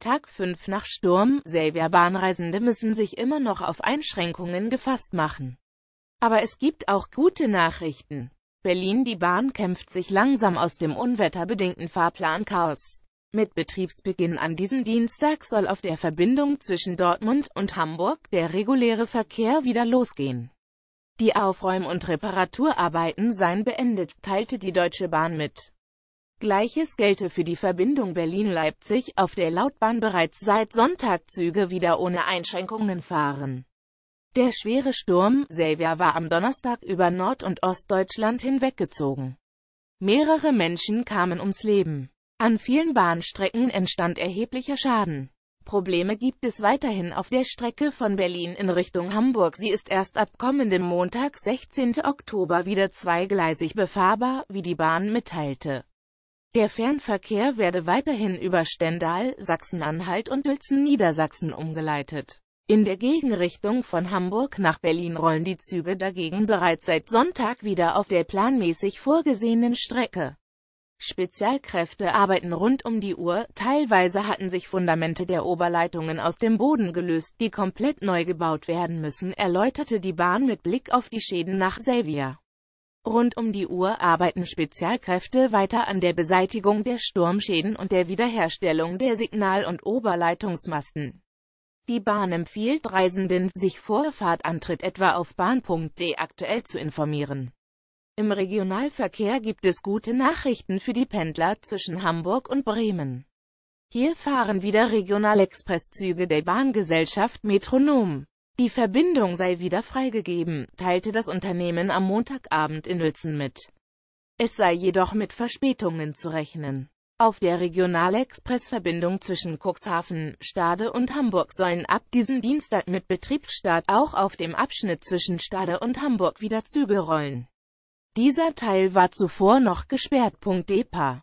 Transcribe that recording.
Tag 5 nach Sturm, Xavier Bahnreisende müssen sich immer noch auf Einschränkungen gefasst machen. Aber es gibt auch gute Nachrichten. Berlin Die Bahn kämpft sich langsam aus dem unwetterbedingten Fahrplanchaos. Mit Betriebsbeginn an diesem Dienstag soll auf der Verbindung zwischen Dortmund und Hamburg der reguläre Verkehr wieder losgehen. Die Aufräum- und Reparaturarbeiten seien beendet, teilte die Deutsche Bahn mit. Gleiches gelte für die Verbindung Berlin-Leipzig, auf der Lautbahn bereits seit Sonntag Züge wieder ohne Einschränkungen fahren. Der schwere Sturm Xavier war am Donnerstag über Nord- und Ostdeutschland hinweggezogen. Mehrere Menschen kamen ums Leben. An vielen Bahnstrecken entstand erheblicher Schaden. Probleme gibt es weiterhin auf der Strecke von Berlin in Richtung Hamburg. Sie ist erst ab kommendem Montag, 16. Oktober, wieder zweigleisig befahrbar, wie die Bahn mitteilte. Der Fernverkehr werde weiterhin über Stendal, Sachsen-Anhalt und Uelzen, Niedersachsen umgeleitet. In der Gegenrichtung von Hamburg nach Berlin rollen die Züge dagegen bereits seit Sonntag wieder auf der planmäßig vorgesehenen Strecke. Spezialkräfte arbeiten rund um die Uhr, teilweise hatten sich Fundamente der Oberleitungen aus dem Boden gelöst, die komplett neu gebaut werden müssen, erläuterte die Bahn mit Blick auf die Schäden nach Selvia. Rund um die Uhr arbeiten Spezialkräfte weiter an der Beseitigung der Sturmschäden und der Wiederherstellung der Signal- und Oberleitungsmasten. Die Bahn empfiehlt Reisenden, sich vor Fahrtantritt etwa auf bahn.de aktuell zu informieren. Im Regionalverkehr gibt es gute Nachrichten für die Pendler zwischen Hamburg und Bremen. Hier fahren wieder Regionalexpresszüge der Bahngesellschaft Metronom. Die Verbindung sei wieder freigegeben, teilte das Unternehmen am Montagabend in Uelzen mit. Es sei jedoch mit Verspätungen zu rechnen. Auf der Regionalexpressverbindung zwischen Cuxhaven, Stade und Hamburg sollen ab diesem Dienstag mit Betriebsstart auch auf dem Abschnitt zwischen Stade und Hamburg wieder Züge rollen. Dieser Teil war zuvor noch gesperrt. EPA